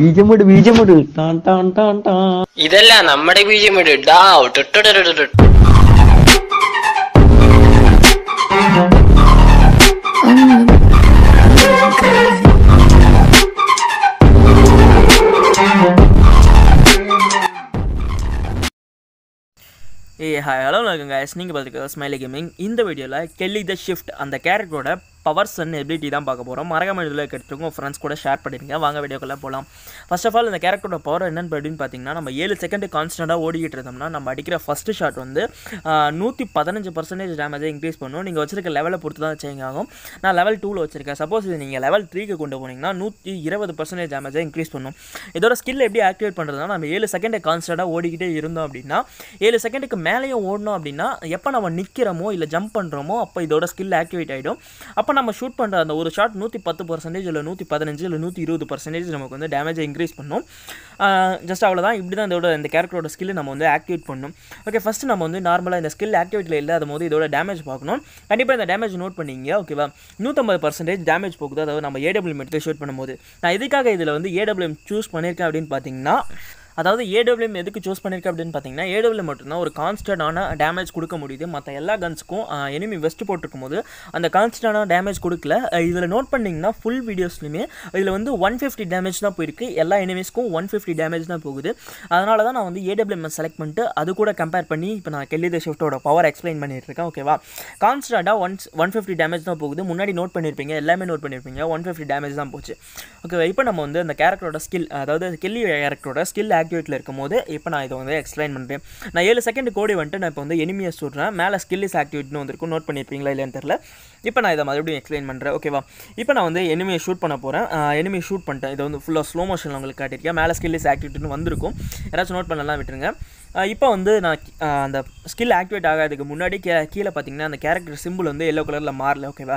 ബീജമിട് ബീജമിട് ടാൻ ടാൻ ടാൻ ടാൻ ഇതല്ല നമ്മുടെ ബീജമിട് ഡാവ് ஏ ஹலோ வணக்கம் கைஸ் நீங்கள் பார்த்துருக்க ஸ்மைலி கேமிங் இந்த வீடியோவில் கெல்லி த ஷிஃப்ட் அந்த கேரக்டரோட பவர்ஸ் அண்ட் எபிலிட்டி தான் பார்க்க போகிறோம் மறக்காம இதில் கிடைச்சிருக்கும் உங்கள் ஃப்ரெண்ட்ஸ் கூட ஷேர் பண்ணிடுங்க வாங்க வீடியோக்குள்ளே போகலாம் ஃபர்ஸ்ட் ஆஃப் ஆல் இந்த கேரக்டரோட பவர் என்னென்னு அப்படின்னு பார்த்தீங்கன்னா நம்ம ஏழு செகண்டு கான்ஸ்டண்ட்டாக ஓடிக்கிட்டு இருந்தோம்னா நம்ம அடிக்கிற ஃபஸ்ட் ஷாட் வந்து நூற்றி பதினஞ்சு பர்சன்டேஜ் டேமேஜை இன்க்ரீஸ் பண்ணும் நீங்கள் வச்சிருக்க லெவலை பொறுத்து தான் சேஞ்ச் ஆகும் நான் லெவல் டூவில் வச்சிருக்கேன் சப்போஸ் இது நீங்கள் லெவல் த்ரீக்கு கொண்டு போனீங்கன்னா நூற்றி இருபது பர்சன்டேஜ் டேமேஜை இன்க்ரீஸ் பண்ணும் இதோட ஸ்கில் எப்படி ஆக்டிவேட் பண்ணுறதுனா நம்ம ஏழு செகண்டை கான்ஸ்டண்ட்டாக ஓடிக்கிட்டே இருந்தோம் அப்படின்னா ஏழு செகண்டுக்கு மேலேயும் ஓடணும் அப்படின்னா எப்போ நம்ம நிற்கிறோமோ இல்லை ஜம்ப் பண்ணுறோமோ அப்போ இதோட ஸ்கில் ஆக்டிவேட் ஆகிடும் அப்போ அப்போ நம்ம ஷூட் பண்ணுற அந்த ஒரு ஷாட் நூற்றி பத்து பர்சன்டேஜ் இல்லை நூற்றி பதினஞ்சு இல்லை நூற்றி இருபது பர்சன்டேஜ் நமக்கு வந்து டேமேஜை இன்க்ரீஸ் பண்ணும் ஜஸ்ட் அவ்வளோதான் இப்படி தான் இதோட இந்த கேரக்டரோட ஸ்கில் நம்ம வந்து ஆக்டிவேட் பண்ணணும் ஓகே ஃபஸ்ட்டு நம்ம வந்து நார்மலாக இந்த ஸ்கில் ஆக்டிவேட்டில் இல்லாத போது இதோட டேமேஜ் பார்க்கணும் கண்டிப்பாக இந்த டேமேஜ் நோட் பண்ணிங்க ஓகேவா நூற்றம்பது பர்சன்டேஜ் டேமேஜ் போகுது அதாவது நம்ம ஏடபிள்யூம் எடுத்து ஷூட் பண்ணும்போது நான் எதுக்காக இதில் வந்து ஏடபிள்யூம் சூஸ் பண்ணியிருக்கேன் அப்படின்னு பார்த்தீங்கன்னா அதாவது ஏடபிள்யூம் எதுக்கு சூஸ் பண்ணியிருக்கேன் அப்படின்னு பார்த்தீங்கன்னா ஏடபிள்யூ மட்டும்தான் ஒரு கான்ஸ்டன்டான டேமேஜ் கொடுக்க முடியுது மற்ற எல்லா கன்ஸுக்கும் எனிமி வெஸ்ட் போட்டிருக்கும் போது அந்த கான்ஸ்டன்டான டேமேஜ் கொடுக்கல இதில் நோட் பண்ணிங்கன்னா ஃபுல் வீடியோஸ்லையுமே இதில் வந்து ஒன் ஃபிஃப்டி டேமேஜ் தான் போயிருக்கு எல்லா எனிமீஸ்க்கும் ஒன் ஃபிஃப்டி டேமேஜ் தான் போகுது அதனால தான் நான் வந்து ஏடபிள்யூம் செலக்ட் பண்ணிட்டு அது கூட கம்பேர் பண்ணி இப்போ நான் கெல்லி ஷிஃப்டோட பவர் எக்ஸ்பிளைன் பண்ணிட்டுருக்கேன் ஓகேவா கான்ஸ்டண்ட்டாக ஒன்ஸ் ஒன் ஃபிஃப்டி டேமேஜ் தான் போகுது முன்னாடி நோட் பண்ணியிருப்பீங்க எல்லாமே நோட் பண்ணியிருப்பீங்க ஒன் ஃபிஃப்டி டேமேஜ் தான் போச்சு ஓகே இப்போ நம்ம வந்து அந்த கேரக்டரோட ஸ்கில் அதாவது கெல்லி கேரக்டரோட ஸ்கில் ஆக்ட் ஆக்டிவேட்டில் இருக்கும் போது இப்போ நான் இதை வந்து எக்ஸ்பிளைன் பண்ணுறேன் நான் ஏழு செகண்ட் கோடி வந்துட்டு நான் இப்போ வந்து எனிமியை சொல்கிறேன் மேலே ஸ்கில் இஸ் ஆக்டிவேட்னு வந்திருக்கும் நோட் பண்ணியிருப்பீங்களா இல்லைன்னு தெரியல இப்போ நான் இதை மறுபடியும் எக்ஸ்பிளைன் பண்ணுறேன் ஓகேவா இப்போ நான் வந்து எனிமியை ஷூட் பண்ண போகிறேன் எனிமியை ஷூட் பண்ணிட்டேன் இதை வந்து ஃபுல்லாக ஸ்லோ மோஷனில் உங்களுக்கு காட்டியிருக்கேன் மேலே ஸ்கில் இஸ் ஆக்டிவேட்னு வந்திருக்கும் யாராச்சும் நோட் பண்ணலாம் விட்டுருங்க இப்போ வந்து நான் அந்த ஸ்கில் ஆக்டிவேட் ஆகாததுக்கு முன்னாடி கே கீழே பார்த்தீங்கன்னா அந்த கேரக்டர் சிம்பிள் வந்து எல்லோ கலரில் மாறல ஓகேவா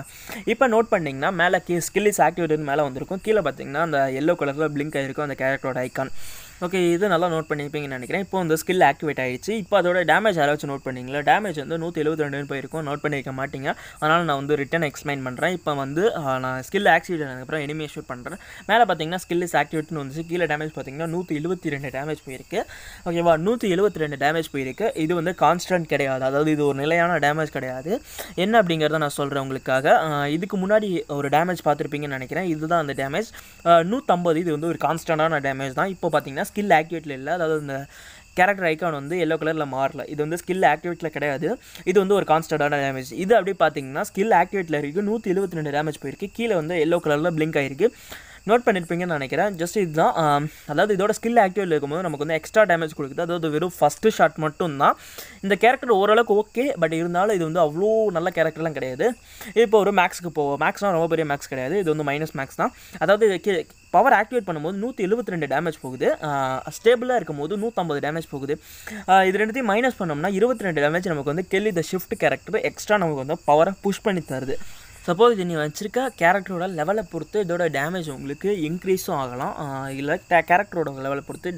இப்போ நோட் பண்ணிங்கன்னா மேலே கீ ஸ்கில் இஸ் ஆக்டிவேட்டுன்னு மேலே வந்திருக்கும் கீழே பார்த்தீங்கன்னா அந்த எல்லோ கலரில் பிளிங்க் ஆகிருக்கும் அந்த கேரக்டரோட ஐக்கான் ஓகே இது நல்லா நோட் பண்ணியிருப்பீங்கன்னு நினைக்கிறேன் இப்போ இந்த ஸ்கில் ஆக்டிவேட் ஆகிடுச்சு இப்போ அதோட டேமேஜ் யாராச்சும் நோட் பண்ணிங்களா டேமேஜ் வந்து நூற்றி எழுபத்தி ரெண்டுன்னு போயிருக்கும் நோட் பண்ணியிருக்க மாட்டிங்க அதனால் நான் வந்து ரிட்டன் எக்ஸ்பிளைன் பண்ணுறேன் இப்போ வந்து நான் ஸ்கில் ஆக்டிவேட் ஆனதுக்கப்புறம் எனிமே ஷூட் பண்ணுறேன் மேலே பார்த்தீங்கன்னா ஸ்கில் இஸ் ஆக்டிவேட்னு வந்துச்சு கீழே டேமேஜ் பார்த்தீங்கன்னா நூற்றி எழுபத்தி ரெண்டு டேமேஜ் போயிருக்கு ஓகேவா நூற்றி எழுபத்தி ரெண்டு டேமேஜ் போயிருக்கு இது வந்து கான்ஸ்டன்ட் கிடையாது அதாவது இது ஒரு நிலையான டேமேஜ் கிடையாது என்ன அப்படிங்கிறத நான் சொல்கிறேன் உங்களுக்காக இதுக்கு முன்னாடி ஒரு டேமேஜ் பார்த்துருப்பீங்கன்னு நினைக்கிறேன் இதுதான் அந்த டேமேஜ் நூற்றம்பது இது வந்து ஒரு கான்ஸ்டண்டான டேமேஜ் தான் இப்போ பார்த்தீங்கன்னா ஸ்கில் ஆக்டிவேட்டில் இல்லை அதாவது அந்த கேரக்டர் ஐக்கான் வந்து எல்லோ கலரில் மாறல இது வந்து ஸ்கில் ஆக்டிவேட்டில் கிடையாது இது வந்து ஒரு கான்ஸ்டன்டான டேமேஜ் இது அப்படி பார்த்தீங்கன்னா ஸ்கில் ஆக்டிவேட்டில் இருக்குது நூற்றி எழுபத்தி ரெண்டு டேமேஜ் போயிருக்கு கீழே வந்து எல்லோ கலரில் பிளிங்க் ஆகிருக்கு நோட் பண்ணியிருப்பீங்கன்னு நினைக்கிறேன் ஜஸ்ட் இதுதான் அதாவது இதோட ஸ்கில் ஆக்டிவில் இருக்கும்போது நமக்கு வந்து எக்ஸ்ட்ரா டேமேஜ் கொடுக்குது அதாவது வெறும் ஃபஸ்ட்டு ஷாட் மட்டும் தான் இந்த கேரக்டர் ஓரளவுக்கு ஓகே பட் இருந்தாலும் இது வந்து அவ்வளோ நல்ல கேரக்டர்லாம் கிடையாது இப்போ ஒரு மேக்ஸுக்கு போவோம் மேக்ஸ்னால் ரொம்ப பெரிய மேக்ஸ் கிடையாது இது வந்து மைனஸ் மேக்ஸ் தான் அதாவது பவர் ஆக்டிவேட் பண்ணும்போது நூற்றி எழுபத்தி ரெண்டு டேமேஜ் போகுது ஸ்டேபிளாக இருக்கும் போது நூற்றம்பது டேமேஜ் போகுது இது ரெண்டுத்தையும் மைனஸ் பண்ணோம்னா இருபத்தி ரெண்டு டேமேஜ் நமக்கு வந்து Kelly the shift character extra நமக்கு வந்து பவரை புஷ் பண்ணி தருது சப்போஸ் நீ வச்சுருக்க கேரக்டரோட லெவலை பொறுத்து இதோட டேமேஜ் உங்களுக்கு இன்க்ரீஸும் ஆகலாம் இல்லை கேரக்டரோட லெவலை பொறுத்து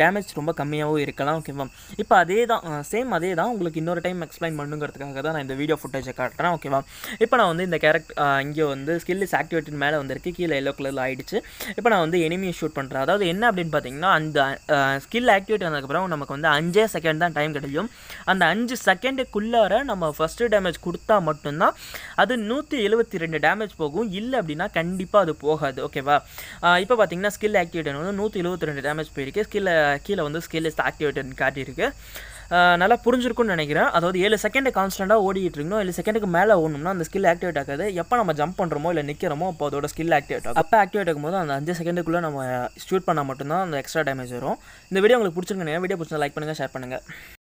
டேமேஜ் ரொம்ப கம்மியாகவும் இருக்கலாம் ஓகேவா இப்போ அதே தான் சேம் அதே தான் உங்களுக்கு இன்னொரு டைம் எக்ஸ்பிளைன் பண்ணுங்கிறதுக்காக தான் நான் இந்த வீடியோ ஃபுட்டேஜை காட்டுறேன் ஓகேவா இப்போ நான் வந்து இந்த கேரக்ட் இங்கே வந்து ஸ்கில் இஸ் ஆக்டிவேட்டட் மேலே வந்திருக்கு கீழே எல்லோ கலரில் ஆகிடுச்சு இப்போ நான் வந்து எனிமியை ஷூட் பண்ணுறேன் அதாவது என்ன அப்படின்னு பார்த்தீங்கன்னா அந்த ஸ்கில் ஆக்டிவேட் ஆனதுக்கப்புறம் நமக்கு வந்து அஞ்சே செகண்ட் தான் டைம் கிடைக்கும் அந்த அஞ்சு செகண்டுக்குள்ளார நம்ம ஃபஸ்ட்டு டேமேஜ் கொடுத்தா மட்டும்தான் அது நூற்றி எழுபத்தி ரெண்டு டேமேஜ் போகும் இல்லை அப்படின்னா கண்டிப்பாக அது போகாது ஓகேவா இப்போ பார்த்தீங்கன்னா ஸ்கில் ஆக்டிவேட் வந்து நூற்றி எழுபத்தி ரெண்டு டேமேஜ் போயிருக்கு கீழே கீழே வந்து ஸ்கில் இஸ் ஆக்டிவேட்டட்னு காட்டியிருக்கு நல்லா புரிஞ்சிருக்கும்னு நினைக்கிறேன் அதாவது ஏழு செகண்டு கான்ஸ்டண்ட்டாக ஓடிட்டு இருக்கணும் ஏழு செகண்டுக்கு மேலே ஓடணும்னா அந்த ஸ்கில் ஆக்டிவேட் ஆகாது எப்போ நம்ம ஜம்ப் பண்ணுறோமோ இல்லை நிற்கிறோமோ அப்போ அதோட ஸ்கில் ஆக்டிவேட் ஆகும் அப்போ ஆக்டிவேட் ஆகும்போது அந்த அஞ்சு செகண்டுக்குள்ளே நம்ம ஷூட் பண்ணால் மட்டும்தான் அந்த எக்ஸ்ட்ரா டேமேஜ் வரும் இந்த வீடியோ உங்களுக்கு பிடிச்சிருக்கேன் வீடியோ பிடிச்சா லைக் பண்ணுங்கள் ஷேர் பண்ணுங்கள்